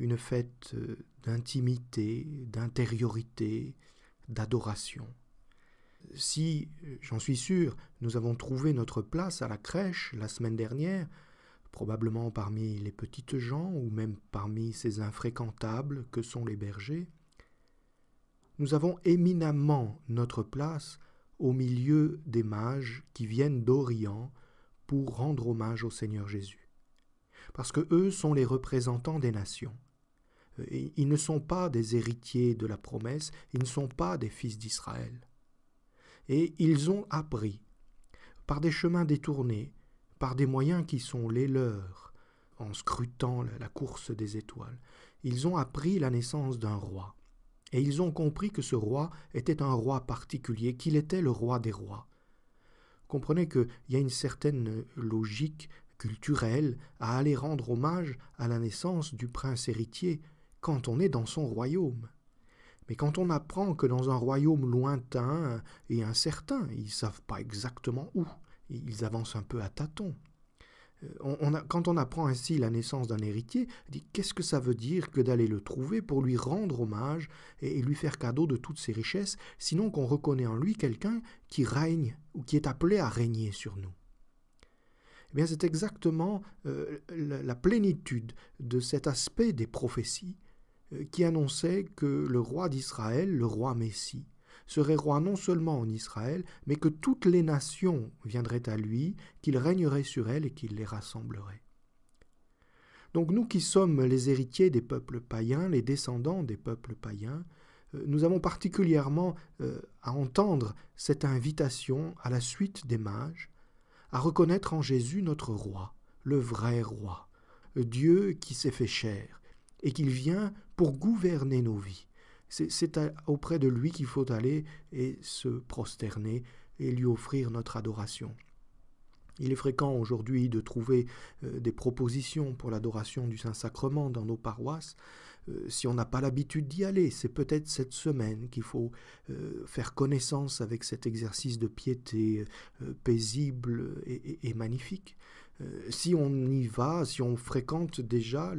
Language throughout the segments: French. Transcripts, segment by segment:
une fête euh, d'intimité, d'intériorité, d'adoration. Si, j'en suis sûr, nous avons trouvé notre place à la crèche la semaine dernière, probablement parmi les petites gens ou même parmi ces infréquentables que sont les bergers, nous avons éminemment notre place au milieu des mages qui viennent d'Orient pour rendre hommage au Seigneur Jésus, parce que eux sont les représentants des nations. Ils ne sont pas des héritiers de la promesse, ils ne sont pas des fils d'Israël. Et ils ont appris, par des chemins détournés, par des moyens qui sont les leurs, en scrutant la course des étoiles, ils ont appris la naissance d'un roi. Et ils ont compris que ce roi était un roi particulier, qu'il était le roi des rois. Comprenez qu'il y a une certaine logique culturelle à aller rendre hommage à la naissance du prince héritier, quand on est dans son royaume. Mais quand on apprend que dans un royaume lointain et incertain, ils ne savent pas exactement où, ils avancent un peu à tâtons. Euh, quand on apprend ainsi la naissance d'un héritier, qu'est-ce que ça veut dire que d'aller le trouver pour lui rendre hommage et, lui faire cadeau de toutes ses richesses, sinon qu'on reconnaît en lui quelqu'un qui règne ou qui est appelé à régner sur nous eh bien, c'est exactement euh, la plénitude de cet aspect des prophéties euh, qui annonçait que le roi d'Israël, le roi Messie, serait roi non seulement en Israël, mais que toutes les nations viendraient à lui, qu'il régnerait sur elles et qu'il les rassemblerait. Donc nous qui sommes les héritiers des peuples païens, les descendants des peuples païens, euh, nous avons particulièrement euh, à entendre cette invitation à la suite des mages, à reconnaître en Jésus notre roi, le vrai roi, Dieu qui s'est fait chair, et qu'il vient pour gouverner nos vies. C'est auprès de lui qu'il faut aller et se prosterner et lui offrir notre adoration. Il est fréquent aujourd'hui de trouver euh, des propositions pour l'adoration du Saint-Sacrement dans nos paroisses, euh, si on n'a pas l'habitude d'y aller, c'est peut-être cette semaine qu'il faut euh, faire connaissance avec cet exercice de piété euh, paisible et, magnifique si on y va, si on fréquente déjà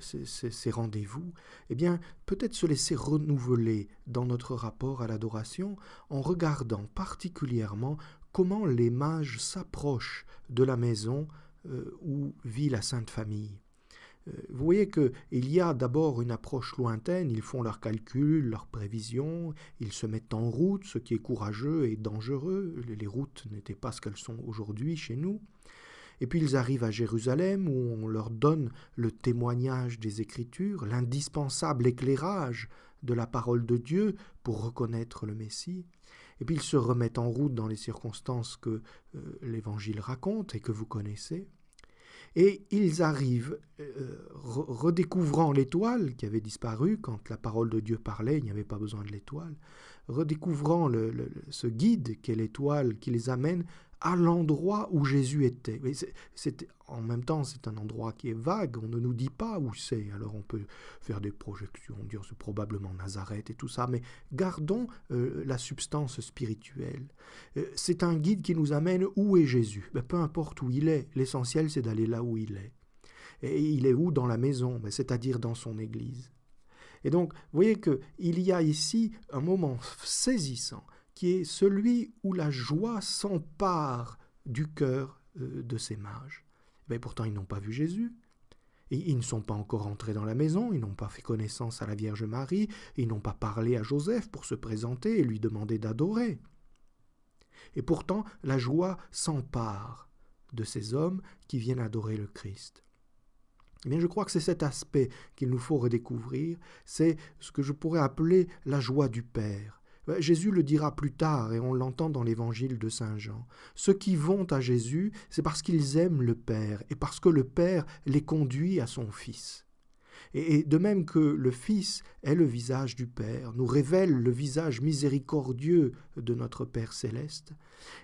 ces, ces rendez-vous, eh bien, peut-être se laisser renouveler dans notre rapport à l'adoration en regardant particulièrement comment les mages s'approchent de la maison où vit la Sainte Famille. Euh, vous voyez il y a d'abord une approche lointaine, ils font leurs calculs, leurs prévisions, ils se mettent en route, ce qui est courageux et dangereux. Les routes n'étaient pas ce qu'elles sont aujourd'hui chez nous. Et puis ils arrivent à Jérusalem où on leur donne le témoignage des Écritures, l'indispensable éclairage de la parole de Dieu pour reconnaître le Messie. Et puis ils se remettent en route dans les circonstances que euh, l'Évangile raconte et que vous connaissez. Et ils arrivent, euh, redécouvrant l'étoile qui avait disparu quand la parole de Dieu parlait, il n'y avait pas besoin de l'étoile, redécouvrant ce guide qu'est l'étoile qui les amène à l'endroit où Jésus était. C'était en même temps, c'est un endroit qui est vague, on ne nous dit pas où c'est, alors on peut faire des projections, dire c'est probablement Nazareth et tout ça, mais gardons euh, la substance spirituelle. Euh, c'est un guide qui nous amène où est Jésus. Ben, peu importe où il est, l'essentiel c'est d'aller là où il est. Et il est où dans la maison, ben, c'est-à-dire dans son Église. Et donc, vous voyez qu'il y a ici un moment saisissant qui est celui où la joie s'empare du cœur euh, de ces mages. Mais pourtant, ils n'ont pas vu Jésus. Et ils ne sont pas encore entrés dans la maison, ils n'ont pas fait connaissance à la Vierge Marie, ils n'ont pas parlé à Joseph pour se présenter et lui demander d'adorer. Et pourtant, la joie s'empare de ces hommes qui viennent adorer le Christ. Eh je crois que c'est cet aspect qu'il nous faut redécouvrir, c'est ce que je pourrais appeler la joie du Père, euh, Jésus le dira plus tard et on l'entend dans l'évangile de Saint Jean. Ceux qui vont à Jésus, c'est parce qu'ils aiment le Père et parce que le Père les conduit à son Fils. Et, de même que le Fils est le visage du Père, nous révèle le visage miséricordieux de notre Père céleste,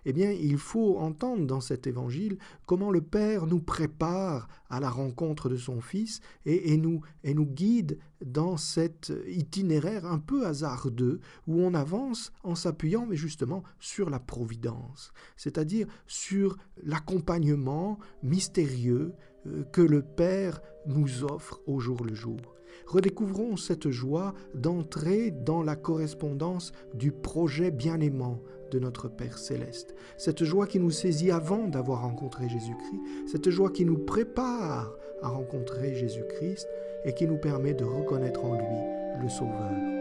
eh bien il faut entendre dans cet évangile comment le Père nous prépare à la rencontre de son Fils et, nous, nous guide dans cet itinéraire un peu hasardeux où on avance en s'appuyant mais justement sur la providence, c'est-à-dire sur l'accompagnement mystérieux euh, que le Père nous offre au jour le jour. Redécouvrons cette joie d'entrer dans la correspondance du projet bien aimant de notre Père céleste, cette joie qui nous saisit avant d'avoir rencontré Jésus-Christ, cette joie qui nous prépare à rencontrer Jésus-Christ et qui nous permet de reconnaître en lui le Sauveur.